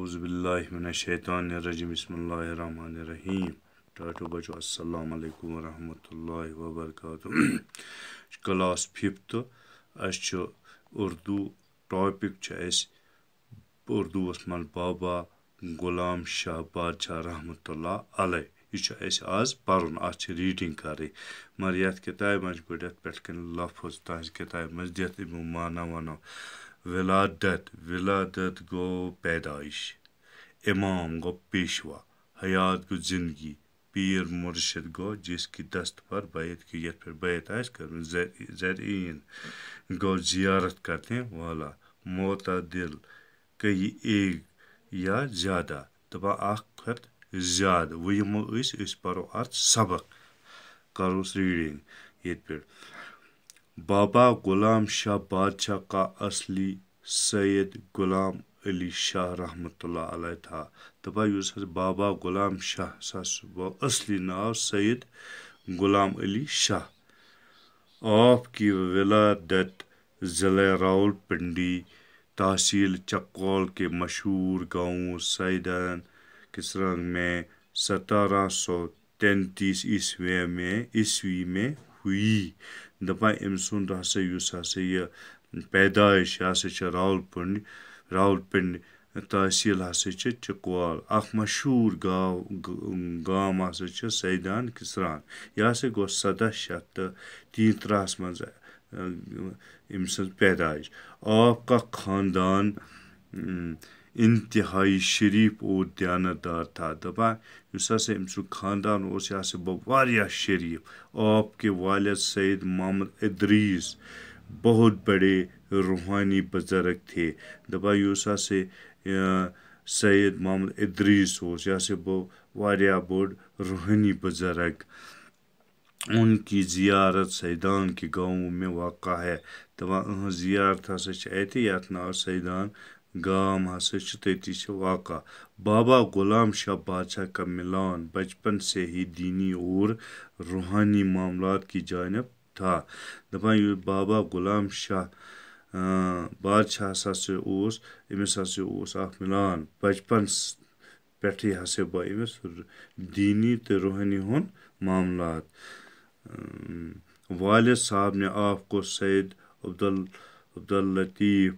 اعوذ باللہ من الشیطان الرجیم بسم اللہ الرحمن الرحیم ٹاٹو بچو السلام علیکم ورحمت اللہ وبرکاتہ کلاس پھپتہ اس چھو اردو ٹاپک چھو اس اردو اسمال بابا غلام شاہ بادشاہ رحمت اللہ علی یہ چھو اس آز پارون آز چھو ریڈنگ کاری مر یہ کتاب مجھ گوڑیت پیٹھ کن لفظ تاہیز کتاب مجھ دیت امو مانا وانا ولادت ولادت گو پیدائش امام گو پیشوا حیات گو زندگی پیر مرشد گو جس کی دست پر بیت کی یت پر بیت آس کر زرعین گو زیارت کرنے والا معتدل کئی ایک یا زیادہ دبا ات زیادہ وہ سبق کروس ریڈنگ پر بابا غلام شاہ بادشاہ کا اصلی سید غلام علی شاہ رحمۃ اللہ علیہ تھا تعہیوس بابا غلام شاہ سب اصلی ناؤ سید غلام علی شاہ آپ کی ولادت ضلع راول پنڈی تحصیل چکول کے مشہور گاؤں سیدان کسرنگ میں ستارہ سو تینتیس عیسوی میں عیسوی میں ہوئی دپان أمۍ سُنٛد ہسا ہسا ہسا یُس یہِ یہِ پیدایش چھِ ہوی تحصیٖل ہسا چھِ چِکوال پیدائش مشہوٗر گاو گام ہسا چھِ سیدان کِسران یہِ ہسا گوٚو سَداہ ہا تہٕ سدہ تٕرٛہَس منٛز أمۍ سٕنٛز پیدایش سائش آ خاندان انتہائی شریف او تھا دار تھا سے امس خاندان شریف آپ کے والد سید محمد ادریس بہت بڑے روحانی بزرگ تھے دپہ سے سید محمد ادریس اس بو بہ بوڑ روحانی بزرگ ان کی زیارت سیدان کے گاؤں میں واقع ہے دپان اہن زیارت ہسا جات سیدان گام ہسا چتی واقع بابا غلام شاہ بادشاہ کا ملان بچپن سے ہی دینی اور روحانی معاملات کی جانب تھا یہ بابا غلام شاہ بادشاہ ہسا ہسا اس اخ ملان بچپن ہسا پہ امس دینی تو روحانی معاملات والد صاحب نے آپ کو سید عبدال الطیف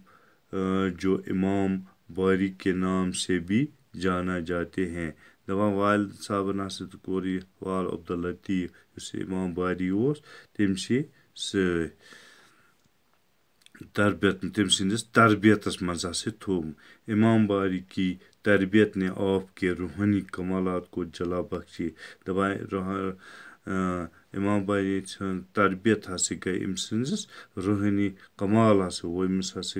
جو امام باری کے نام سے بھی جانا جاتے ہیں دوان والد صاحب کوری اس امام باری اس تم سے تربیت تمہ سندس سے تھوم امام باری کی تربیت نے آپ کے روحانی کمالات کو جلا بخشی دپان امام بن تربیت ہسا گم سنس روحانی کمال ہساس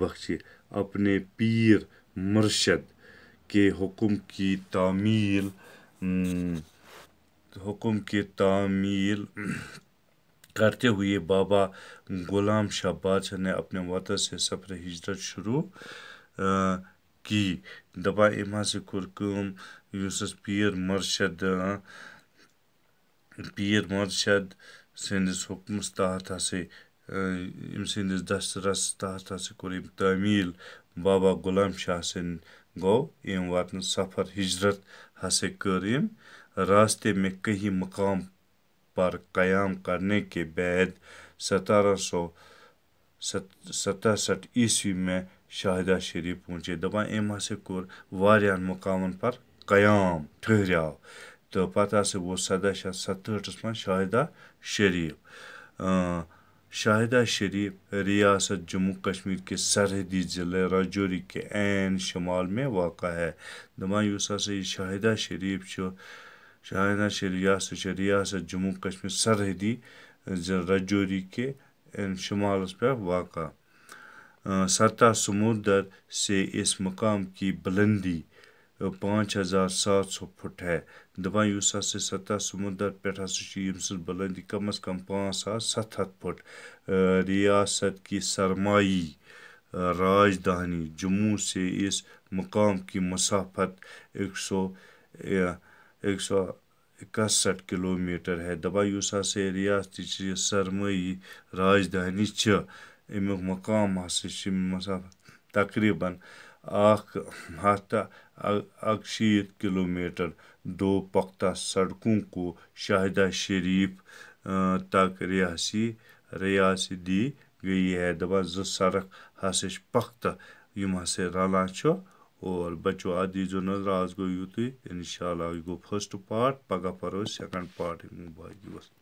بخشی اپنے پیر مرشد کے حکم کی تعمیل حکم کی تعمیل کرتے ہوئے بابا غلام شاہ بادشاہ نے اپنے وطن سے سفر ہجرت شروع کی دپان أمۍ ہسا کوٚر کٲم یُس حظ پیٖر مرشد پیٖر مرشد سٕنٛدِس حُکمَس تحت ہسا أمۍ سٕنٛدِس دسترس تحت ہسا کوٚر أمۍ تعمیٖل بابا غلام شاہ سٕنٛدۍ گوٚو أمۍ واتنہٕ سفر ہجرت ہسا کٔر أمۍ راستے میں کہی مقام پر قیام کرنے کے بعد ستارہ سو ست ستہ سٹھ عیسوی میں شاہدہ شریف پہنچے دپان أمۍ ہسا کور و مقام پر قیام ٹھہراؤ تو پدہ شیس ستہٹس شاہدہ شریف شاہدہ شریف ریاست جموں کشمیر سرحدی ضلع راجوری کے عین شمال میں واقع ہے یُس اس یہِ شاہدہ شریف شاہدہ شریف یہ سا ریاست جموں کشمیر سرحدی ذہ ری کے پٮ۪ٹھ واقع سطح سمندر مقام کی بلندی پانچ ہزار سات سو پھٹ ہے دپ سطح سمندر پہ ہساچ بلندی کم از کم پانچ ست ہت ہھ ریاست کی سرمائی راجدھانی اس مقام کی مسافت ایک سو ایک سو اکسٹھ کلو میٹر ہے دپہ اس ریاستی سرمائی راجدھانی امیک مقام ہسم تقریباً ہف اکشیت کلو میٹر دو پختہ سڑکوں کو شاہدہ شریف تک ریاسی زٕ سڑک دبا چھِ ہسائی پختہ ہسا رَلان چھُ اور بچو اَتھ دیٖزیو نظر آج گو یُتُے اِنشاء اللہ یہ گو فسٹ پاٹ پگہ أسۍ سکنڈ پاٹ باقی